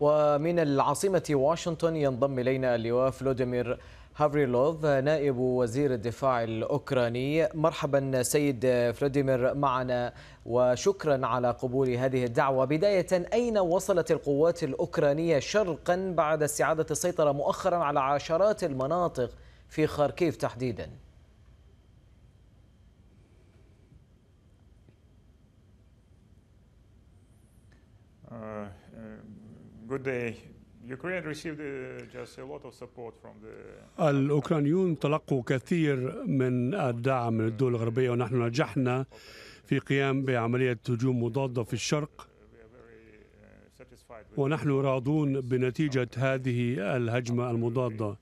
ومن العاصمة واشنطن ينضم إلينا اللواء فلوديمير هافريلوف نائب وزير الدفاع الأوكراني مرحبا سيد فلوديمير معنا وشكرا على قبول هذه الدعوة بداية أين وصلت القوات الأوكرانية شرقا بعد استعادة السيطرة مؤخرا على عشرات المناطق في خاركيف تحديداً good day. Ukraine received uh, just a lot of support from the الأوكرانيون تلقوا كثير من الدعم من الدول الغربية ونحن نجحنا في قيام بعملية هجوم مضادة في الشرق uh, uh, ونحن راضون بنتيجة هذه الهجمة المضادة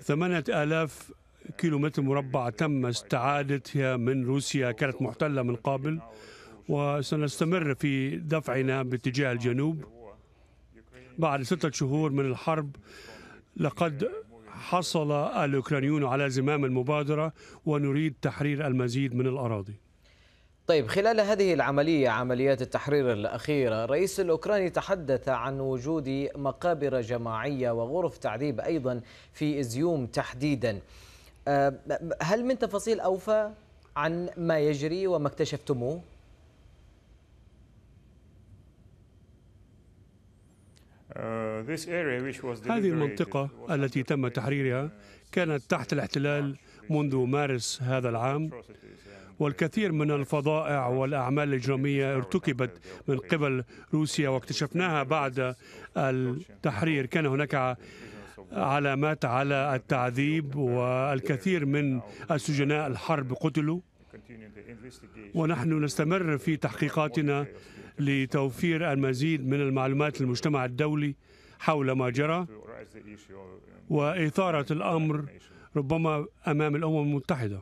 ثمانية آلاف كيلومتر مربع تم استعادتها من روسيا كانت محتلة من قبل وسنستمر في دفعنا باتجاه الجنوب بعد ستة شهور من الحرب لقد حصل الأوكرانيون على زمام المبادرة ونريد تحرير المزيد من الأراضي طيب خلال هذه العملية عمليات التحرير الأخيرة الرئيس الأوكراني تحدث عن وجود مقابر جماعية وغرف تعذيب أيضا في إزيوم تحديدا أه، هل من تفاصيل أوفى عن ما يجري وما اكتشفتموه؟ Uh, هذه المنطقة التي تم تحريرها كانت تحت الاحتلال منذ مارس هذا العام والكثير من الفضائع والأعمال الإجرامية ارتكبت من قبل روسيا واكتشفناها بعد التحرير كان هناك علامات على التعذيب والكثير من السجناء الحرب قتلوا ونحن نستمر في تحقيقاتنا لتوفير المزيد من المعلومات للمجتمع الدولي حول ما جرى وإثارة الأمر ربما أمام الأمم المتحدة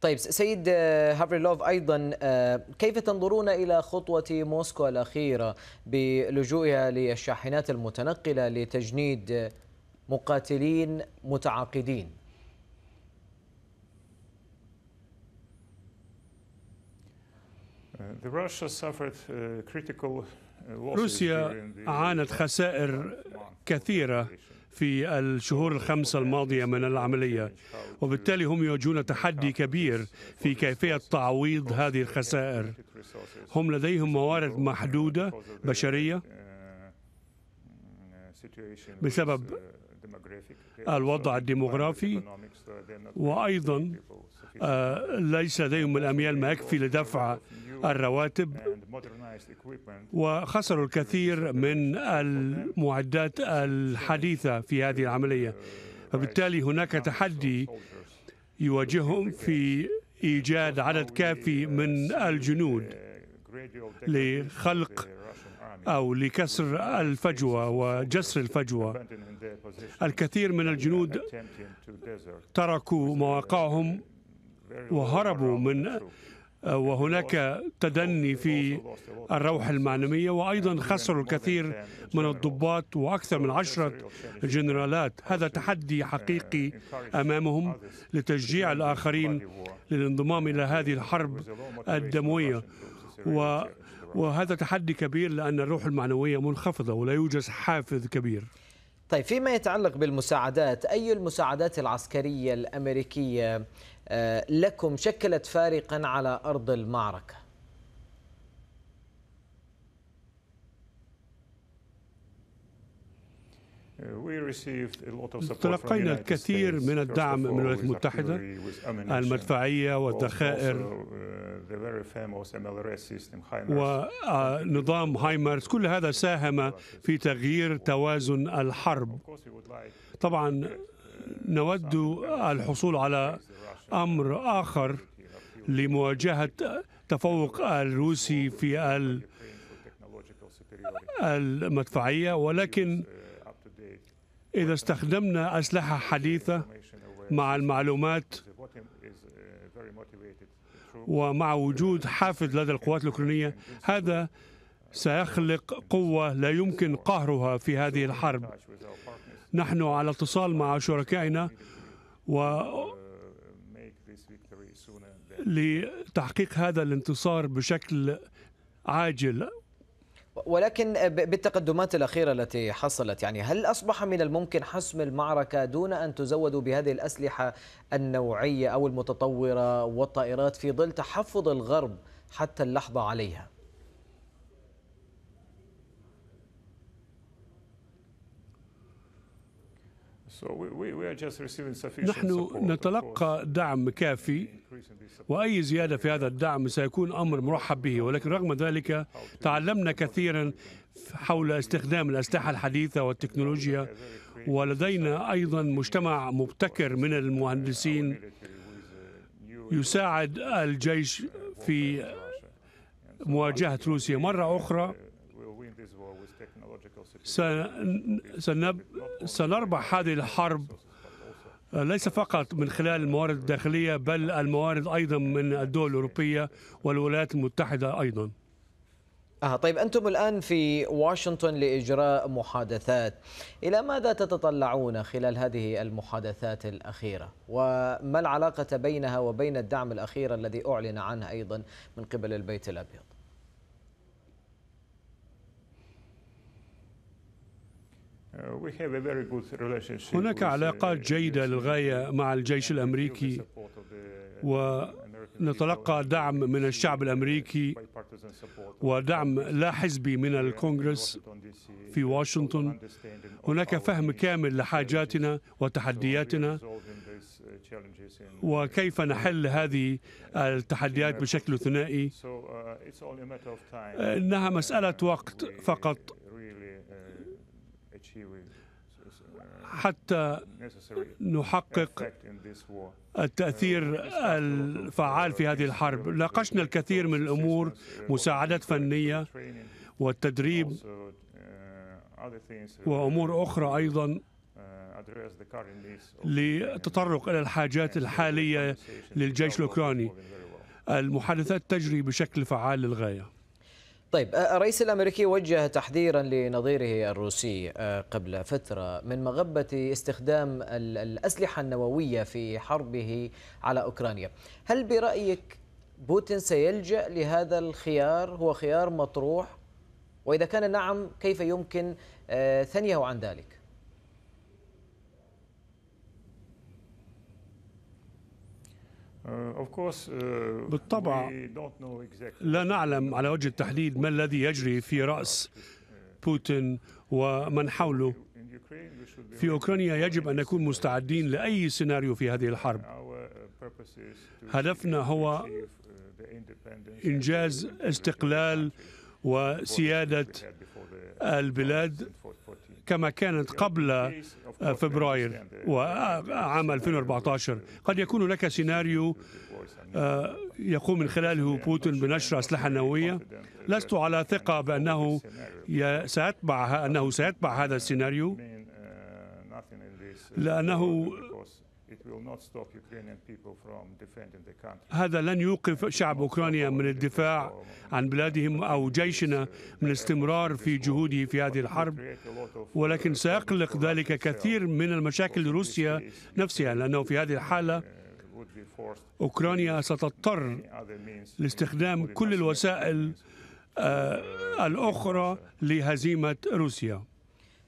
طيب سيد آه، هافريلوف أيضا آه، كيف تنظرون إلى خطوة موسكو الأخيرة بلجوئها للشاحنات المتنقلة لتجنيد مقاتلين متعاقدين روسيا uh, uh, عانت خسائر كثيرة في الشهور الخمسة الماضية من العملية وبالتالي هم يواجهون تحدي كبير في كيفية تعويض هذه الخسائر هم لديهم موارد محدودة بشرية uh, mm, بسبب الوضع الديموغرافي وأيضا آه، ليس لديهم الأميال ما يكفي لدفع الرواتب وخسروا الكثير من المعدات الحديثة في هذه العملية uh, فبالتالي هناك تحدي يواجههم في إيجاد عدد كافي uh, من uh, الجنود لخلق أو لكسر الفجوة وجسر الفجوة الكثير من الجنود تركوا مواقعهم وهربوا من وهناك تدني في الروح المعنوية وأيضا خسروا الكثير من الضباط وأكثر من عشرة جنرالات هذا تحدي حقيقي أمامهم لتشجيع الآخرين للانضمام إلى هذه الحرب الدموية و وهذا تحدي كبير لأن الروح المعنوية منخفضة ولا يوجد حافز كبير طيب فيما يتعلق بالمساعدات أي المساعدات العسكرية الأمريكية آه، لكم شكلت فارقا على أرض المعركة Uh, تلقينا الكثير من الدعم من الولايات المتحدة المدفعية uh, والذخائر ونظام آه، هايمرز كل هذا ساهم في تغيير توازن الحرب طبعا نود الحصول على أمر آخر لمواجهة تفوق الروسي في المدفعية ولكن إذا استخدمنا أسلحة حديثة مع المعلومات ومع وجود حافز لدى القوات الأوكرانية هذا سيخلق قوة لا يمكن قهرها في هذه الحرب نحن على اتصال مع شركائنا و لتحقيق هذا الانتصار بشكل عاجل ولكن بالتقدمات الأخيرة التي حصلت يعني هل أصبح من الممكن حسم المعركة دون أن تزودوا بهذه الأسلحة النوعية أو المتطورة والطائرات في ظل تحفظ الغرب حتى اللحظة عليها؟ نحن نتلقى دعم كافي واي زياده في هذا الدعم سيكون امر مرحب به ولكن رغم ذلك تعلمنا كثيرا حول استخدام الاسلحه الحديثه والتكنولوجيا ولدينا ايضا مجتمع مبتكر من المهندسين يساعد الجيش في مواجهه روسيا مره اخرى سنب سنربح هذه الحرب آه، ليس فقط من خلال الموارد الداخلية بل الموارد أيضا من الدول الأوروبية والولايات المتحدة أيضا آه طيب أنتم الآن في واشنطن لإجراء محادثات إلى ماذا تتطلعون خلال هذه المحادثات الأخيرة وما العلاقة بينها وبين الدعم الأخير الذي أعلن عنه أيضا من قبل البيت الأبيض Uh, هناك uh, علاقات جيدة للغاية مع الجيش الأمريكي ونتلقى دعم من الشعب الأمريكي ودعم لا حزبي من الكونغرس في واشنطن هناك فهم كامل لحاجاتنا وتحدياتنا uh, وكيف نحل هذه التحديات بشكل ثنائي انها مساله وقت فقط Uh, حتى نحقق التأثير uh, الفعال في هذه الحرب ناقشنا الكثير من الأمور uh, مساعدات فنية والتدريب وأمور أخرى أيضا للتطرق إلى الحاجات الحالية للجيش الأوكراني المحادثات تجري بشكل فعال للغاية طيب الرئيس الامريكي وجه تحذيرا لنظيره الروسي قبل فتره من مغبه استخدام الاسلحه النوويه في حربه على اوكرانيا، هل برايك بوتين سيلجا لهذا الخيار هو خيار مطروح؟ واذا كان نعم كيف يمكن ثنيه عن ذلك؟ Uh, uh, بالطبع لا نعلم على وجه التحديد ما الذي يجري في رأس بوتين ومن حوله في أوكرانيا يجب أن نكون مستعدين لأي سيناريو في هذه الحرب هدفنا هو إنجاز استقلال وسيادة البلاد كما كانت قبل آه، فبراير وعام 2014 قد يكون هناك سيناريو آه، يقوم من خلاله بوتين بنشر أسلحة نووية لست على ثقة بأنه سيتبع أنه سيتبع هذا السيناريو لأنه هذا لن يوقف شعب أوكرانيا من الدفاع عن بلادهم أو جيشنا من الاستمرار في جهوده في هذه الحرب ولكن سيقلق ذلك كثير من المشاكل لروسيا نفسها لأنه في هذه الحالة أوكرانيا ستضطر لاستخدام كل الوسائل آه، الأخرى لهزيمة روسيا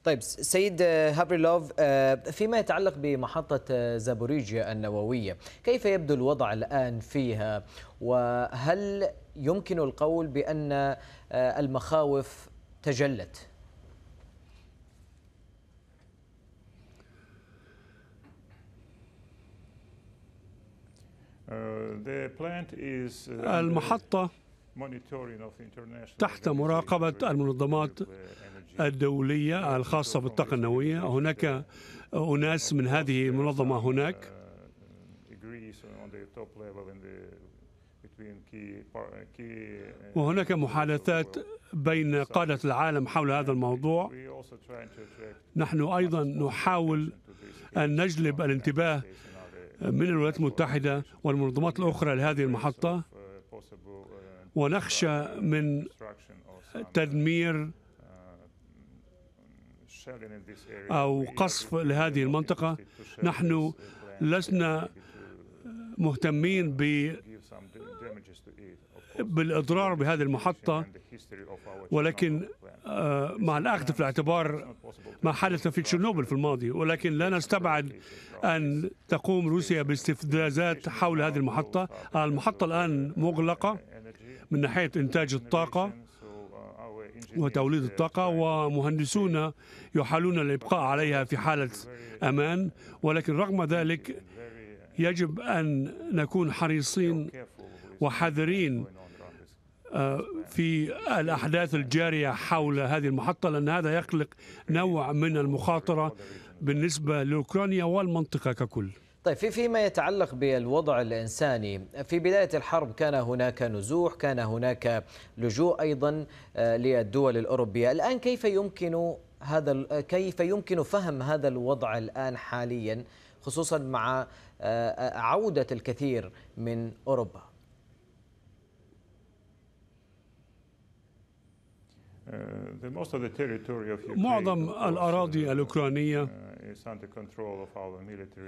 طيب سيد آه، هابريلوف آه، فيما يتعلق بمحطة آه، زابوريجيا النووية كيف يبدو الوضع الآن فيها وهل يمكن القول بأن المخاوف تجلت uh, uh, المحطة تحت مراقبة uh, المنظمات الدولية الخاصة بالطاقة النووية هناك أناس من هذه المنظمة هناك uh, uh, وهناك محادثات بين قادة العالم حول هذا الموضوع نحن أيضا نحاول أن نجلب الانتباه من الولايات المتحدة والمنظمات الأخرى لهذه المحطة ونخشى من تدمير أو قصف لهذه المنطقة نحن لسنا مهتمين ب بالإضرار بهذه المحطة ولكن آه، مع الأخذ في الاعتبار ما حدث في تشيرنوبل في الماضي ولكن لا نستبعد أن تقوم روسيا باستفزازات حول هذه المحطة المحطة الآن مغلقة من ناحية إنتاج الطاقة وتوليد الطاقة ومهندسون يحالون الإبقاء عليها في حالة أمان ولكن رغم ذلك يجب أن نكون حريصين وحذرين آه، في الأحداث الجارية حول هذه المحطة لأن هذا يخلق نوع من المخاطرة بالنسبة لأوكرانيا والمنطقة ككل طيب في فيما يتعلق بالوضع الإنساني في بداية الحرب كان هناك نزوح كان هناك لجوء أيضا آه، للدول الأوروبية الآن كيف يمكن هذا آه، كيف يمكن فهم هذا الوضع الآن حاليا خصوصا مع آه، عودة الكثير من أوروبا uh, معظم الأراضي الأوكرانية uh,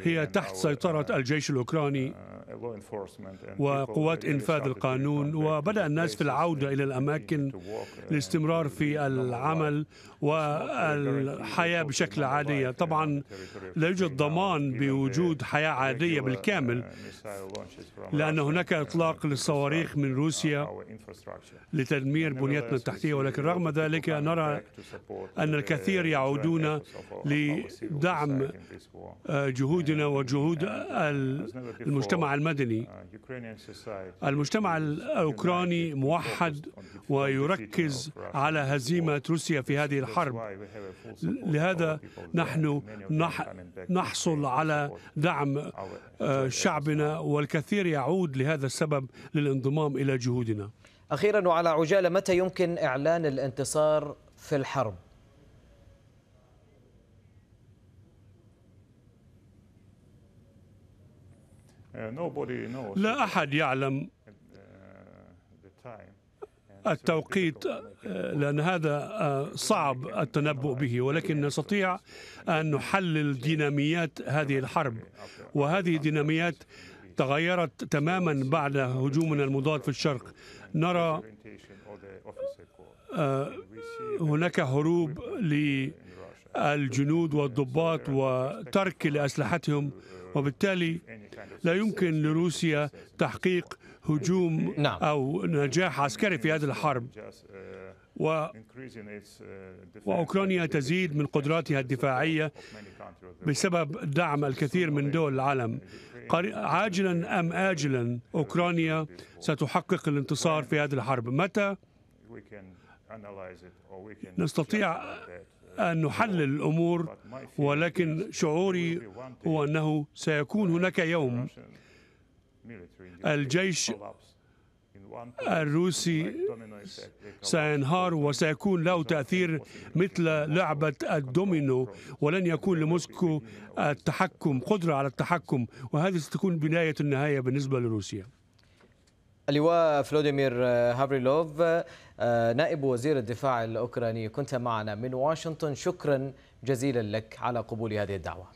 هي تحت سيطرة uh, الجيش الأوكراني uh, uh, وقوات إنفاذ القانون وبدأ الناس في العودة إلى الأماكن لاستمرار في العمل والحياة بشكل عادية طبعا لا يوجد ضمان بوجود حياة عادية بالكامل لأن هناك إطلاق للصواريخ من روسيا لتدمير بنيتنا التحتية ولكن رغم ذلك نرى أن الكثير يعودون لدعم دعم آه، جهودنا وجهود المجتمع المدني المجتمع الأوكراني موحد ويركز على هزيمة روسيا في هذه الحرب لهذا نحن نحصل على دعم آه، شعبنا والكثير يعود لهذا السبب للانضمام إلى جهودنا أخيرا وعلى عجالة متى يمكن إعلان الانتصار في الحرب لا أحد يعلم التوقيت آه، لأن هذا آه، صعب التنبؤ به ولكن نستطيع أن نحلل ديناميات هذه الحرب وهذه الديناميات تغيرت تماما بعد هجومنا المضاد في الشرق نرى آه، هناك هروب للجنود والضباط وترك لأسلحتهم وبالتالي لا يمكن لروسيا تحقيق هجوم نعم. أو نجاح عسكري في هذه الحرب و... وأوكرانيا تزيد من قدراتها الدفاعية بسبب دعم الكثير من دول العالم عاجلا أم آجلا أوكرانيا ستحقق الانتصار في هذه الحرب متى نستطيع أن نحلل الأمور ولكن شعوري هو أنه سيكون هناك يوم الجيش الروسي سينهار وسيكون له تأثير مثل لعبة الدومينو ولن يكون لموسكو التحكم قدرة على التحكم وهذه ستكون بداية النهاية بالنسبة لروسيا اللواء فلوديمير هافريلوف آه، نائب وزير الدفاع الأوكراني كنت معنا من واشنطن شكرا جزيلا لك على قبول هذه الدعوة